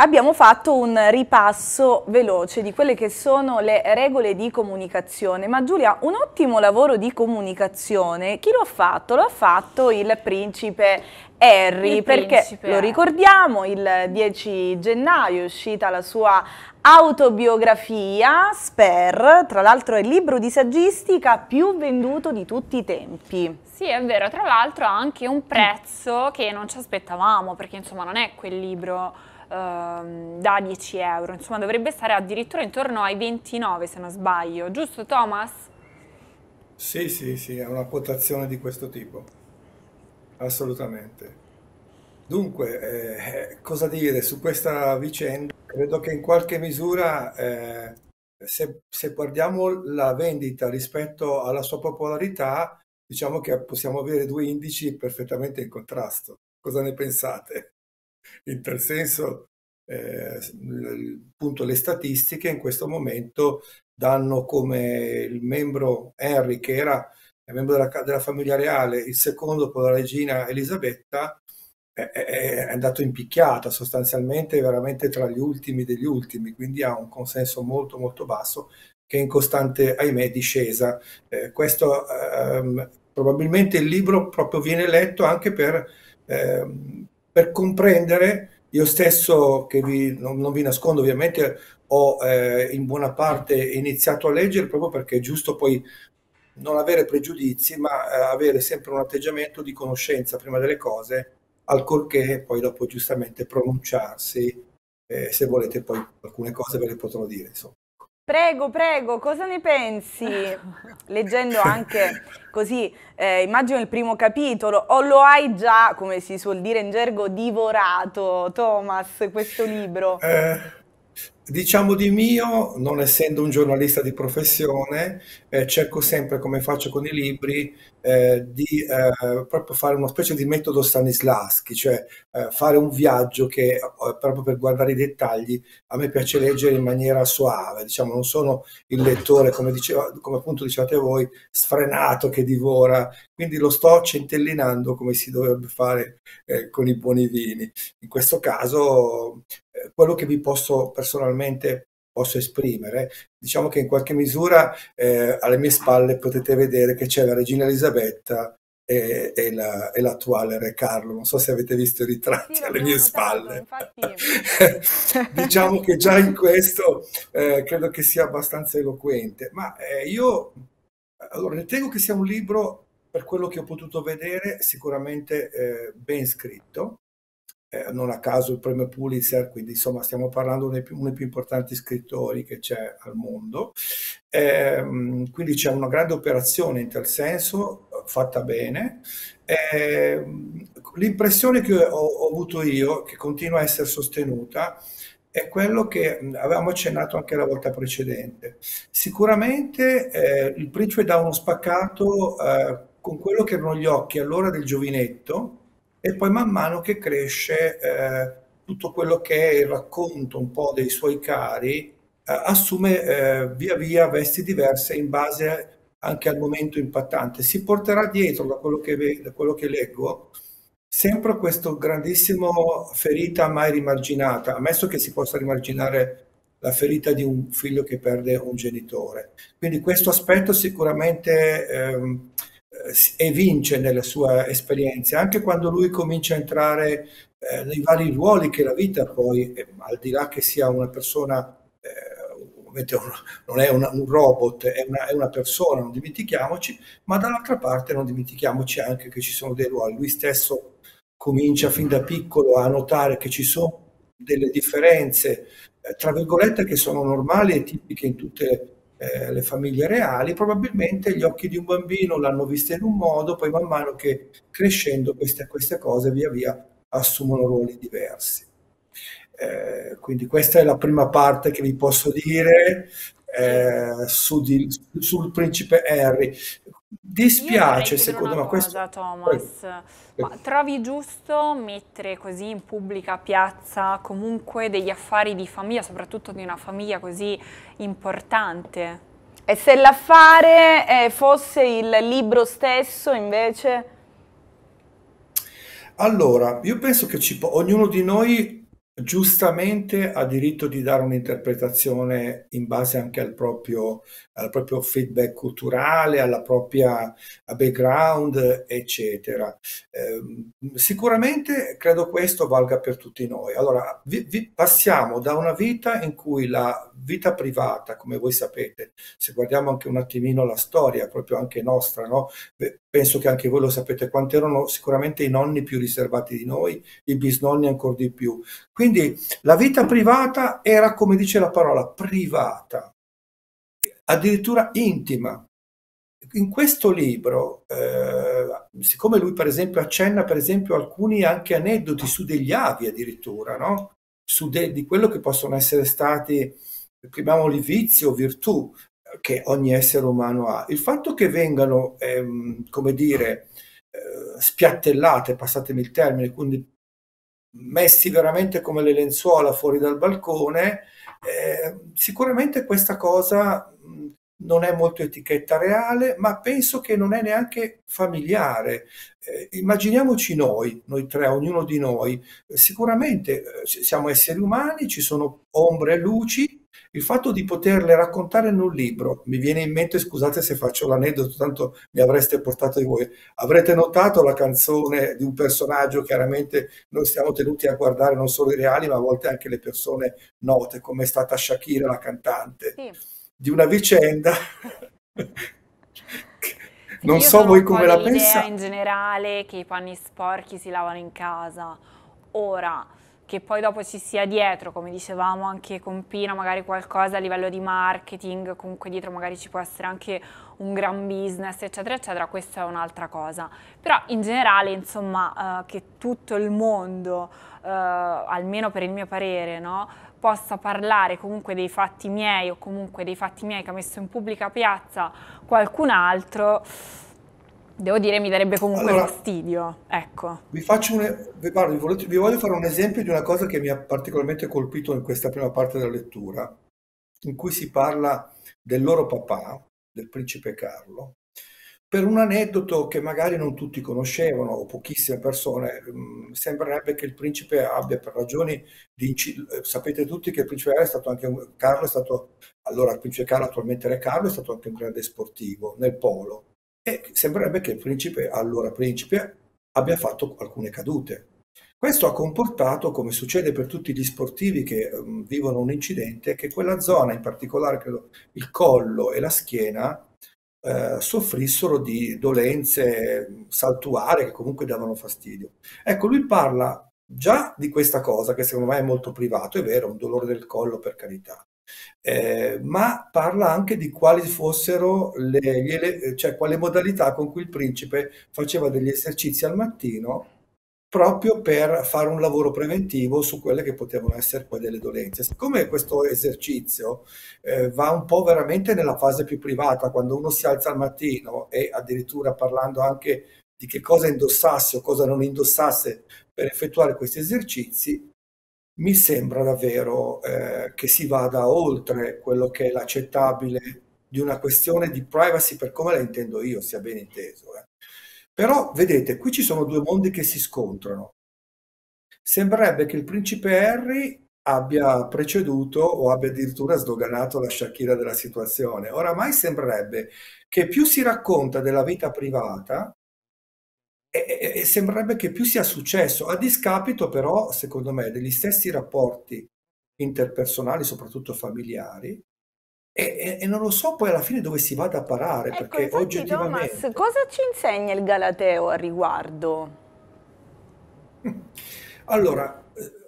S1: abbiamo fatto un ripasso veloce di quelle che sono le regole di comunicazione, ma Giulia, un ottimo lavoro di comunicazione, chi lo ha fatto? Lo ha fatto il principe Harry, il perché principe. lo ricordiamo, il 10 gennaio è uscita la sua autobiografia, Sper, tra l'altro è il libro di saggistica più venduto di tutti i tempi.
S2: Sì, è vero, tra l'altro ha anche un prezzo che non ci aspettavamo, perché insomma non è quel libro Ehm, da 10 euro, insomma dovrebbe stare addirittura intorno ai 29 se non sbaglio, giusto Thomas?
S4: Sì, sì, sì, è una quotazione di questo tipo, assolutamente. Dunque, eh, eh, cosa dire su questa vicenda? Credo che in qualche misura, eh, se, se guardiamo la vendita rispetto alla sua popolarità, diciamo che possiamo avere due indici perfettamente in contrasto. Cosa ne pensate? In tal senso, eh, appunto, le statistiche in questo momento danno come il membro Henry, che era il membro della, della, famiglia reale, il secondo dopo la regina Elisabetta, è, è, andato in picchiata sostanzialmente, veramente tra gli ultimi degli ultimi, quindi ha un consenso molto molto basso che è in costante, ahimè, discesa. Eh, questo ehm, probabilmente il libro proprio viene letto anche per ehm, per comprendere, io stesso che vi, non, non, vi nascondo ovviamente, ho eh, in buona parte iniziato a leggere proprio perché è giusto poi non avere pregiudizi, ma eh, avere sempre un atteggiamento di conoscenza prima delle cose, al alcorché poi dopo giustamente pronunciarsi, eh, se volete poi alcune cose ve le potrò dire. Insomma.
S1: Prego, prego, cosa ne pensi? Leggendo anche così, eh, immagino il primo capitolo, o lo hai già, come si suol dire in gergo, divorato, Thomas, questo libro? Eh,
S4: Diciamo di mio, non essendo un giornalista di professione, eh, cerco sempre, come faccio con i libri, eh, di eh, proprio fare una specie di metodo Stanislaschi, cioè eh, fare un viaggio che eh, proprio per guardare i dettagli a me piace leggere in maniera soave, diciamo, non sono il lettore, come, diceva, come appunto dicevate voi, sfrenato che divora, quindi lo sto centellinando come si dovrebbe fare eh, con i buoni vini. In questo caso quello che vi posso personalmente posso esprimere. Diciamo che in qualche misura eh, alle mie spalle potete vedere che c'è la regina Elisabetta e, e, la, e, l'attuale re Carlo. Non so se avete visto i ritratti sì, alle mie notato, spalle. diciamo che già in questo eh, credo che sia abbastanza eloquente. Ma eh, io allora, ritengo che sia un libro, per quello che ho potuto vedere, sicuramente eh, ben scritto eh, non a caso il premio Pulitzer, quindi insomma stiamo parlando di uno dei più importanti scrittori che c'è al mondo. Eh, quindi c'è una grande operazione in tal senso, fatta bene. Eh, l'impressione che ho, ho, avuto io, che continua a essere sostenuta, è quello che avevamo accennato anche la volta precedente. Sicuramente eh, il principe dà uno spaccato eh, con quello che erano gli occhi allora del giovinetto, e poi man mano che cresce eh, tutto quello che è il racconto un po' dei suoi cari eh, assume eh, via via vesti diverse in base anche al momento impattante. Si porterà dietro, da quello che, da quello che leggo, sempre questo grandissimo ferita mai rimarginata, ammesso che si possa rimarginare la ferita di un figlio che perde un genitore. Quindi questo aspetto sicuramente ehm, e vince nella sua esperienza, anche quando lui comincia a entrare eh, nei vari ruoli che la vita poi, eh, al di là che sia una persona, eh, non è una, un robot, è una, è una, persona, non dimentichiamoci, ma dall'altra parte non dimentichiamoci anche che ci sono dei ruoli. Lui stesso comincia fin da piccolo a notare che ci sono delle differenze, eh, tra virgolette, che sono normali e tipiche in tutte le eh, le famiglie reali, probabilmente gli occhi di un bambino l'hanno vista in un modo, poi man mano che crescendo queste, queste cose via via assumono ruoli diversi. Eh, quindi questa è la prima parte che vi posso dire eh, su di, sul principe Harry. Dispiace secondo me questo. Cosa, Thomas, ma trovi giusto
S2: mettere così in pubblica piazza comunque degli affari di famiglia, soprattutto di una famiglia così importante?
S1: E se l'affare eh, fosse il libro stesso invece?
S4: Allora, io penso che ognuno di noi giustamente ha diritto di dare un'interpretazione in base anche al proprio, al proprio feedback culturale, alla propria background, eccetera. Eh, sicuramente credo questo valga per tutti noi. Allora, vi, vi passiamo da una vita in cui la vita privata, come voi sapete, se guardiamo anche un attimino la storia, proprio anche nostra, no? penso che anche voi lo sapete, quanti erano sicuramente i nonni più riservati di noi, i bisnonni ancora di più. Quindi quindi la vita privata era, come dice la parola, privata, addirittura intima. In questo libro, eh, siccome lui per esempio accenna per esempio alcuni anche aneddoti su degli avi addirittura, no? su di quello che possono essere stati, chiamiamoli vizi o virtù, che ogni essere umano ha. Il fatto che vengano, ehm, come dire, eh, spiattellate, passatemi il termine, quindi messi veramente come le lenzuola fuori dal balcone, eh, sicuramente questa cosa non è molto etichetta reale, ma penso che non è neanche familiare. Eh, immaginiamoci noi, noi tre, ognuno di noi, sicuramente eh, siamo esseri umani, ci sono ombre e luci, il fatto di poterle raccontare in un libro, mi viene in mente, scusate se faccio l'aneddoto, tanto mi avreste portato di voi, avrete notato la canzone di un personaggio, chiaramente noi siamo tenuti a guardare non solo i reali, ma a volte anche le persone note, come è stata Shakira la cantante, sì. di una vicenda non Io so voi come la pensate. in
S2: generale che i panni sporchi si lavano in casa. Ora, che poi dopo ci sia dietro, come dicevamo anche con Pina, magari qualcosa a livello di marketing, comunque dietro magari ci può essere anche un gran business, eccetera, eccetera, questa è un'altra cosa. Però in generale, insomma, eh, che tutto il mondo, eh, almeno per il mio parere, no, possa parlare comunque dei fatti miei o comunque dei fatti miei che ha messo in pubblica piazza qualcun altro Devo dire, mi darebbe comunque allora, fastidio. Ecco.
S4: Vi, un, vi, parlo, vi, voglio, vi voglio fare un esempio di una cosa che mi ha particolarmente colpito in questa prima parte della lettura, in cui si parla del loro papà, del principe Carlo, per un aneddoto che magari non tutti conoscevano o pochissime persone. Mm, sembrerebbe che il principe abbia per ragioni di eh, Sapete tutti che il principe Carlo è stato anche un, Carlo è stato, allora il principe Carlo attualmente re Carlo è stato anche un grande sportivo nel polo e sembrerebbe che il principe, allora principe, abbia fatto alcune cadute. Questo ha comportato, come succede per tutti gli sportivi che um, vivono un incidente, che quella zona, in particolare credo, il collo e la schiena, eh, soffrissero di dolenze mm, saltuarie che comunque davano fastidio. Ecco, lui parla già di questa cosa, che secondo me è molto privato, è vero, un dolore del collo per carità, eh, ma parla anche di quali fossero le, le, cioè, quale modalità con cui il principe faceva degli esercizi al mattino proprio per fare un lavoro preventivo su quelle che potevano essere poi delle dolenze. Siccome questo esercizio eh, va un po' veramente nella fase più privata, quando uno si alza al mattino e addirittura parlando anche di che cosa indossasse o cosa non indossasse per effettuare questi esercizi, mi sembra davvero eh, che si vada oltre quello che è l'accettabile di una questione di privacy per come la intendo io, sia ben inteso. Eh. Però vedete, qui ci sono due mondi che si scontrano. Sembrerebbe che il principe Harry abbia preceduto o abbia addirittura sdoganato la Shakira della situazione. Oramai sembrerebbe che più si racconta della vita privata, e, e sembrerebbe che più sia successo, a discapito però, secondo me, degli stessi rapporti interpersonali, soprattutto familiari, e, e, non lo so poi alla fine dove si vada a parare. Ecco, perché infatti, oggettivamente... Thomas,
S1: cosa ci insegna il Galateo a riguardo?
S4: Allora, eh,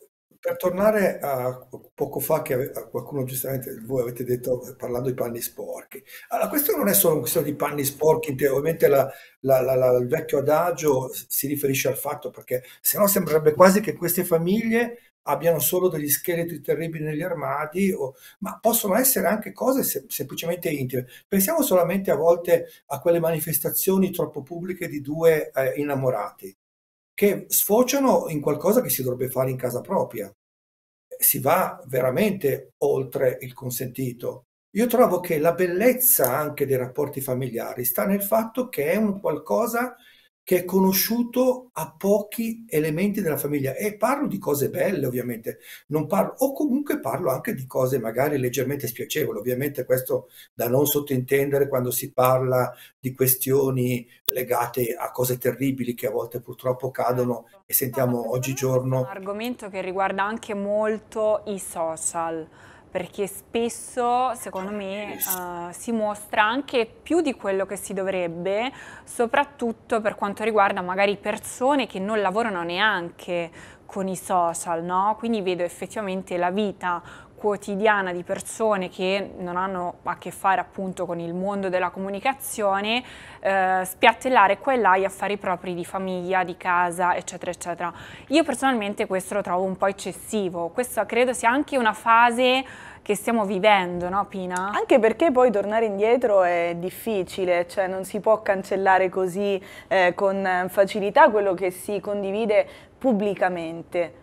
S4: per tornare a poco fa che qualcuno giustamente voi avete detto parlando di panni sporchi, allora questo non è solo una questione di panni sporchi, ovviamente la, la, la, il vecchio adagio si riferisce al fatto perché sennò sembrerebbe quasi che queste famiglie abbiano solo degli scheletri terribili negli armadi, o, ma possono essere anche cose sem semplicemente intime. Pensiamo solamente a volte a quelle manifestazioni troppo pubbliche di due eh, innamorati che sfociano in qualcosa che si dovrebbe fare in casa propria. Si va veramente oltre il consentito. Io trovo che la bellezza anche dei rapporti familiari sta nel fatto che è un qualcosa che è conosciuto a pochi elementi della famiglia e parlo di cose belle ovviamente, non parlo, o comunque parlo anche di cose magari leggermente spiacevoli, ovviamente questo da non sottintendere quando si parla di questioni legate a cose terribili che a volte purtroppo cadono certo. e sentiamo oggigiorno. Un
S2: argomento che riguarda anche molto i social perché spesso, secondo me, uh, si mostra anche più di quello che si dovrebbe, soprattutto per quanto riguarda magari persone che non lavorano neanche con i social, no? Quindi vedo effettivamente la vita quotidiana di persone che non hanno a che fare appunto con il mondo della comunicazione, eh, spiattellare qua e là gli affari propri di famiglia, di casa, eccetera, eccetera. Io personalmente questo lo trovo un po' eccessivo, questo credo sia anche una fase che stiamo vivendo, no Pina?
S1: Anche perché poi tornare indietro è difficile, cioè non si può cancellare così eh, con facilità quello che si condivide pubblicamente.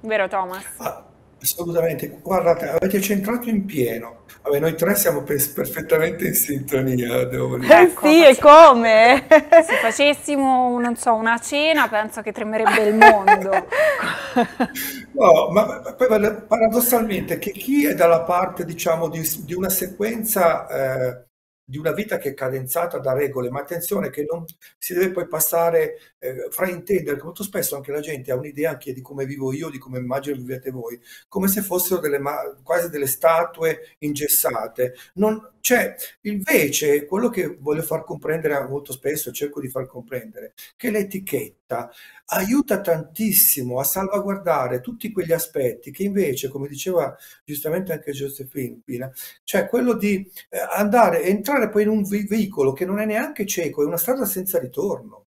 S2: Vero Thomas?
S4: Ah, Assolutamente, guardate, avete centrato in pieno. Vabbè, noi tre siamo perfettamente in sintonia, devo dire. Eh
S2: ecco, sì, e come? Se facessimo, non so, una cena, penso che tremerebbe il mondo.
S4: no, ma, ma paradossalmente che chi è dalla parte, diciamo, di, di una sequenza... Eh, di una vita che è cadenzata da regole, ma attenzione che non si deve poi passare, eh, fraintendere, che molto spesso anche la gente ha un'idea anche di come vivo io, di come immagino vivete voi, come se fossero delle, quasi delle statue ingessate. Non, cioè, invece, quello che voglio far comprendere molto spesso, cerco di far comprendere, che l'etichetta aiuta tantissimo a salvaguardare tutti quegli aspetti che invece, come diceva giustamente anche Josephine, cioè quello di eh, andare, entrare poi in un veicolo che non è neanche cieco, è una strada senza ritorno.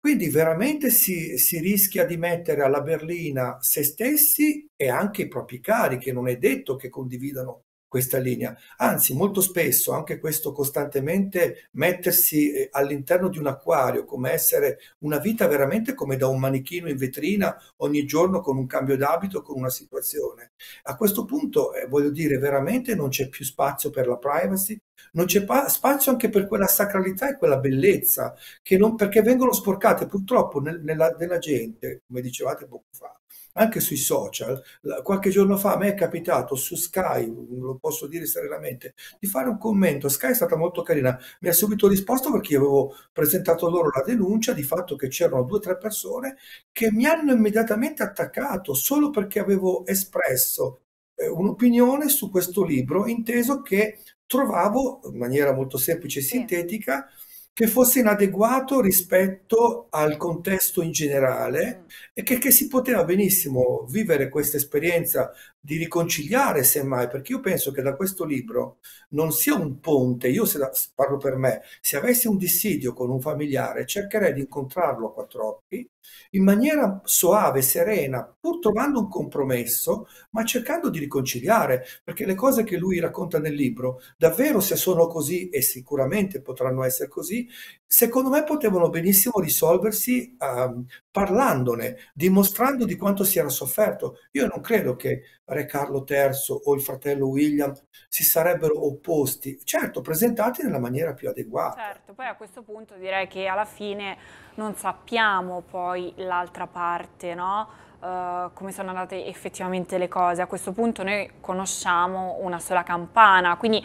S4: Quindi veramente si, si, rischia di mettere alla berlina se stessi e anche i propri cari, che non è detto che condividano questa linea. Anzi, molto spesso, anche questo costantemente mettersi eh, all'interno di un acquario, come essere una vita veramente come da un manichino in vetrina ogni giorno con un cambio d'abito, con una situazione. A questo punto, eh, voglio dire, veramente non c'è più spazio per la privacy, non c'è spazio anche per quella sacralità e quella bellezza, che non, perché vengono sporcate purtroppo nel, nella, nella gente, come dicevate poco fa anche sui social. Qualche giorno fa a me è capitato su Sky, lo posso dire serenamente, di fare un commento. Sky è stata molto carina, mi ha subito risposto perché io avevo presentato loro la denuncia di fatto che c'erano due o tre persone che mi hanno immediatamente attaccato solo perché avevo espresso eh, un'opinione su questo libro, inteso che trovavo in maniera molto semplice e sintetica. Sì che fosse inadeguato rispetto al contesto in generale mm. e che, che si poteva benissimo vivere questa esperienza di riconciliare semmai, perché io penso che da questo libro non sia un ponte, io se la, parlo per me, se avessi un dissidio con un familiare cercherei di incontrarlo a quattro occhi in maniera soave, serena, pur trovando un compromesso, ma cercando di riconciliare, perché le cose che lui racconta nel libro, davvero se sono così e sicuramente potranno essere così, secondo me potevano benissimo risolversi eh, parlandone, dimostrando di quanto si era sofferto. Io non credo che re Carlo III o il fratello William si sarebbero opposti, certo presentati nella maniera più adeguata. Certo, poi
S2: a questo punto direi che alla fine non sappiamo poi l'altra parte, no? Uh, come sono andate effettivamente le cose. A questo punto noi conosciamo una sola campana, quindi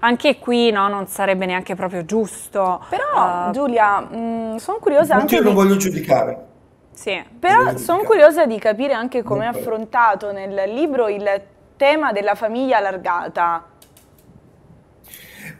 S2: anche qui no, non sarebbe neanche proprio giusto. Però uh, Giulia, mm,
S4: sono curiosa... anche io non voglio giudicare. Sì, però sono curiosa
S1: di capire anche come è affrontato nel libro il tema della famiglia allargata.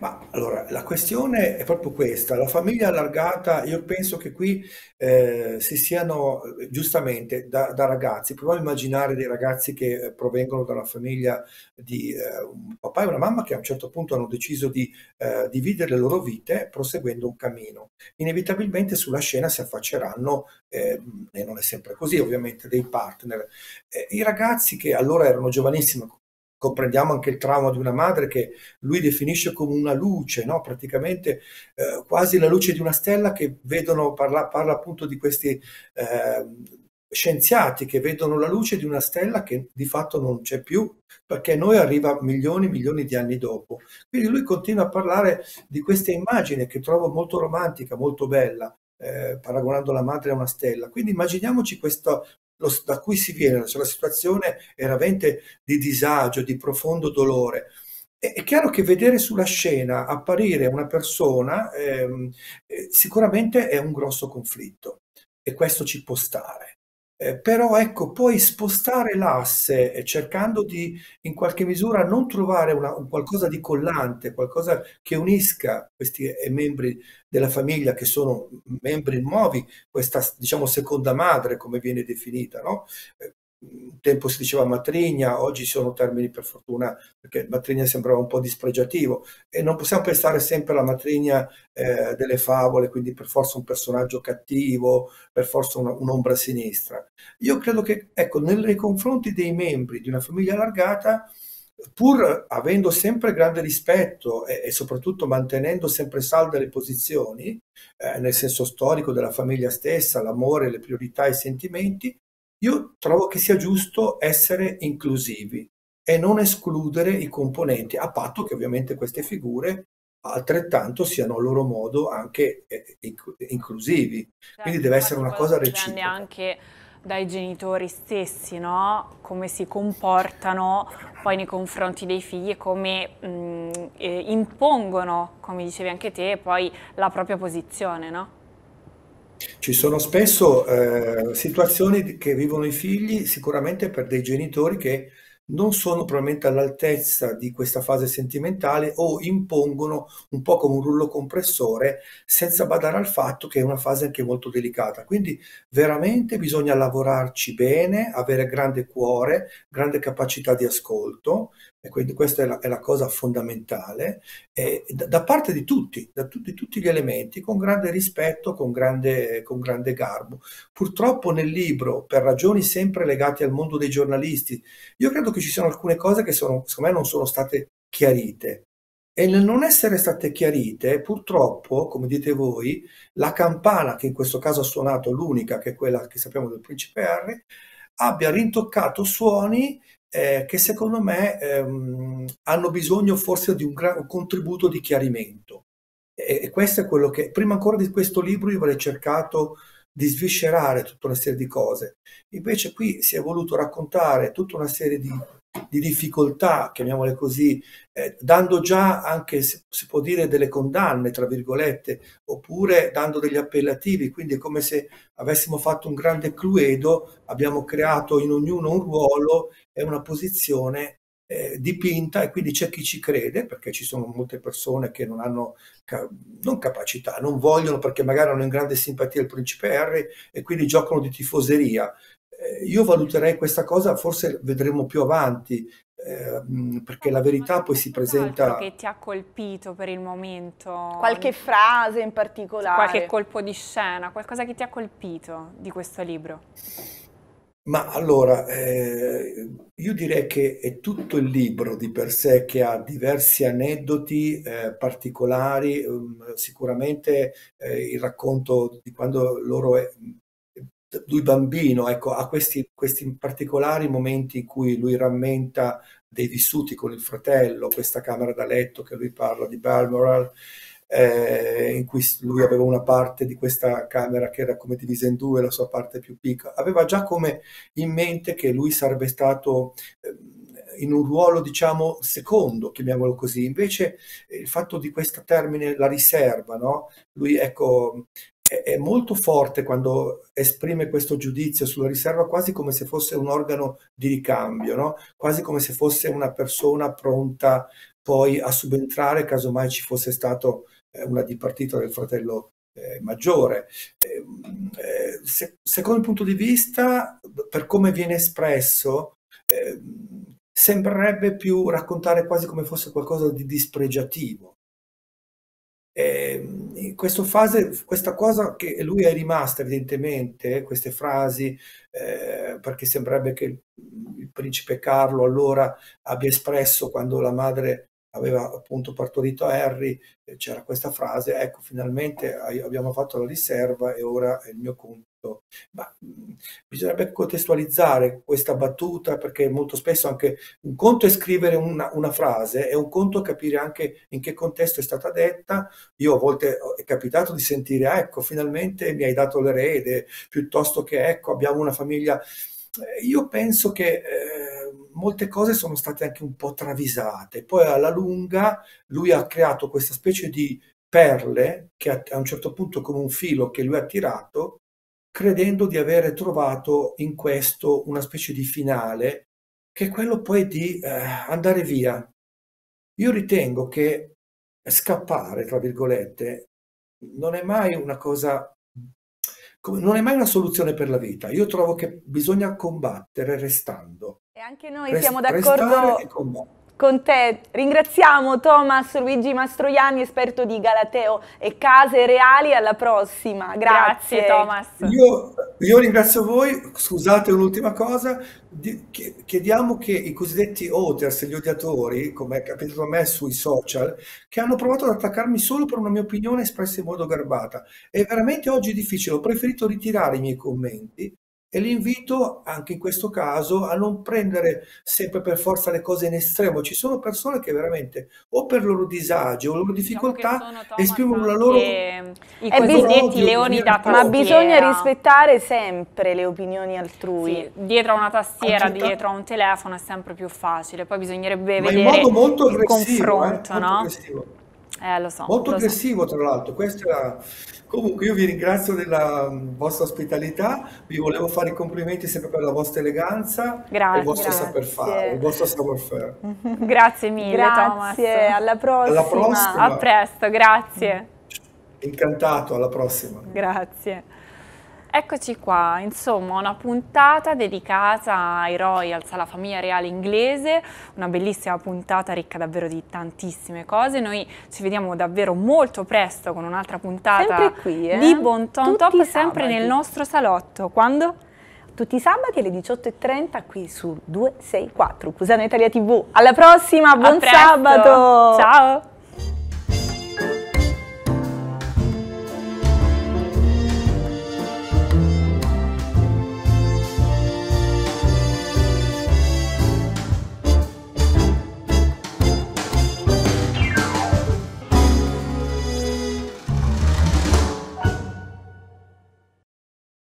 S4: Ma allora la questione è proprio questa, la famiglia allargata, io penso che qui eh, si siano giustamente da, da, ragazzi, proviamo a immaginare dei ragazzi che eh, provengono da una famiglia di eh, un papà e una mamma che a un certo punto hanno deciso di eh, dividere le loro vite proseguendo un cammino. Inevitabilmente sulla scena si affacceranno, ehm, e non è sempre così ovviamente, dei partner. Eh, I ragazzi che allora erano giovanissimi, comprendiamo anche il trauma di una madre che lui definisce come una luce, no? praticamente eh, quasi la luce di una stella che vedono, parla, parla appunto di questi eh, scienziati che vedono la luce di una stella che di fatto non c'è più perché noi arriva milioni e milioni di anni dopo. Quindi lui continua a parlare di questa immagine che trovo molto romantica, molto bella. Eh, paragonando la madre a una stella. Quindi immaginiamoci questo lo, da cui si viene, cioè la situazione è veramente di disagio, di profondo dolore. È, chiaro che vedere sulla scena apparire una persona ehm, eh, sicuramente è un grosso conflitto e questo ci può stare. Eh, però ecco, poi spostare l'asse eh, cercando di in qualche misura non trovare una, un qualcosa di collante, qualcosa che unisca questi eh, membri della famiglia che sono mm, membri nuovi, questa diciamo seconda madre come viene definita, no? Eh, un tempo si diceva matrigna, oggi sono termini per fortuna perché matrigna sembrava un po' dispregiativo e non possiamo pensare sempre alla matrigna eh, delle favole, quindi per forza un personaggio cattivo, per forza un'ombra sinistra. Io credo che, ecco, nei confronti dei membri di una famiglia allargata, pur avendo sempre grande rispetto e, e, soprattutto mantenendo sempre salde le posizioni, eh, nel senso storico della famiglia stessa, l'amore, le priorità, i sentimenti, io trovo che sia giusto essere inclusivi e non escludere i componenti, a patto che ovviamente queste figure altrettanto siano a loro modo anche eh, inclusivi. Certo, Quindi deve essere una cosa reciproca. Dipende
S2: anche dai genitori stessi, no? come si comportano poi nei confronti dei figli e come mh, mm, eh, impongono, come dicevi anche te, poi la propria posizione. No?
S4: Ci sono spesso eh, situazioni che vivono i figli sicuramente per dei genitori che non sono probabilmente all'altezza di questa fase sentimentale o impongono un po' come un rullo compressore senza badare al fatto che è una fase anche molto delicata. Quindi veramente bisogna lavorarci bene, avere grande cuore, grande capacità di ascolto, e quindi questa è la, è la cosa fondamentale eh, da, da, parte di tutti, da tutti, tutti, gli elementi, con grande rispetto, con grande, con grande garbo. Purtroppo nel libro, per ragioni sempre legate al mondo dei giornalisti, io credo che ci siano alcune cose che sono, secondo me non sono state chiarite. E nel non essere state chiarite, purtroppo, come dite voi, la campana che in questo caso ha suonato l'unica, che è quella che sappiamo del principe Harry, abbia rintoccato suoni eh, che secondo me ehm, hanno bisogno forse di un, un contributo di chiarimento. E, e, questo è quello che, prima ancora di questo libro, io avrei cercato di sviscerare tutta una serie di cose. Invece qui si è voluto raccontare tutta una serie di di difficoltà, chiamiamole così, eh, dando già anche, si può dire, delle condanne, tra virgolette, oppure dando degli appellativi, quindi è come se avessimo fatto un grande cluedo, abbiamo creato in ognuno un ruolo e una posizione eh, dipinta e quindi c'è chi ci crede perché ci sono molte persone che non hanno ca non capacità, non vogliono perché magari hanno in grande simpatia il principe Harry e quindi giocano di tifoseria eh, io valuterei questa cosa, forse vedremo più avanti, eh, mm, perché la ecco, verità poi si presenta... Che
S2: ti ha colpito per il momento? Qualche frase in particolare? Qualche colpo di scena, qualcosa che ti ha colpito di questo libro?
S4: Ma allora, eh, io direi che è tutto il libro di per sé che ha diversi aneddoti eh, particolari, um, sicuramente eh, il racconto di quando loro eh, lui bambino, ecco, ha questi, questi particolari momenti in cui lui rammenta dei vissuti con il fratello, questa camera da letto che lui parla di Balmoral, eh, in cui lui aveva una parte di questa camera che era come divisa in due, la sua parte più piccola, aveva già come in mente che lui sarebbe stato eh, in un ruolo, diciamo, secondo, chiamiamolo così. Invece il fatto di questo termine, la riserva, no? Lui, ecco, è molto forte quando esprime questo giudizio sulla riserva quasi come se fosse un organo di ricambio, no? quasi come se fosse una persona pronta poi a subentrare casomai ci fosse stata eh, una dipartita del fratello eh, maggiore. Ehm, eh, se, secondo il punto di vista, per come viene espresso, ehm, sembrerebbe più raccontare quasi come fosse qualcosa di dispregiativo in ehm, questa fase, questa cosa che lui è rimasta evidentemente, eh, queste frasi, eh, perché sembrerebbe che il principe Carlo allora abbia espresso quando la madre aveva appunto partorito Harry, eh, c'era questa frase, ecco finalmente abbiamo fatto la riserva e ora è il mio conto. Ma mm, bisognerebbe contestualizzare questa battuta perché molto spesso anche un conto è scrivere una, una frase e un conto è capire anche in che contesto è stata detta. Io a volte eh, è capitato di sentire, ah, ecco finalmente mi hai dato l'erede, piuttosto che ecco abbiamo una famiglia eh, io penso che eh, molte cose sono state anche un po' travisate. Poi alla lunga lui ha creato questa specie di perle che a, un certo punto come un filo che lui ha tirato, credendo di aver trovato in questo una specie di finale, che è quello poi di eh, andare via. Io ritengo che scappare, tra virgolette, non è mai una cosa non è mai una soluzione per la vita. Io trovo che bisogna combattere restando. E
S1: anche noi Rest, siamo d'accordo con te. Ringraziamo Thomas Luigi Mastroianni, esperto di Galateo e Case Reali. Alla prossima. Grazie, Grazie Thomas.
S4: Io, io, ringrazio voi. Scusate un'ultima cosa. Chiediamo che i cosiddetti haters, gli odiatori, come è capitato a me sui social, che hanno provato ad attaccarmi solo per una mia opinione espressa in modo garbata. È veramente oggi difficile. Ho preferito ritirare i miei commenti e l'invito anche in questo caso a non prendere sempre per forza le cose in estremo. Ci sono persone che veramente o per loro disagio o loro diciamo difficoltà diciamo esprimono la loro... Che... I eh, cosiddetti leoni da tastiera. Ma bisogna
S1: rispettare sempre le opinioni altrui.
S2: Sì, dietro a una tastiera, Accetta. dietro a un telefono è sempre più facile. Poi bisognerebbe Ma vedere il eh, confronto. Eh? no? Aggressivo. Eh, lo so. Molto lo
S4: aggressivo, so. tra l'altro. Era... Comunque io vi ringrazio della mm, vostra ospitalità, vi volevo fare i complimenti sempre per la vostra eleganza grazie, il vostro saper fare, il vostro savoir faire.
S2: grazie mille, grazie, Thomas. Alla prossima. alla
S4: prossima. A
S2: presto, grazie.
S4: Incantato, alla prossima.
S2: Grazie. Eccoci qua, insomma una puntata dedicata ai royals, alla famiglia reale inglese, una bellissima puntata ricca davvero di tantissime cose. Noi ci vediamo davvero molto presto con un'altra puntata sempre qui, eh? di Bon Ton Tutti Top, sempre nel nostro salotto. Quando? Tutti i sabati
S1: alle 18.30 qui su 264 Cusano Italia TV. Alla prossima, buon sabato!
S2: Ciao!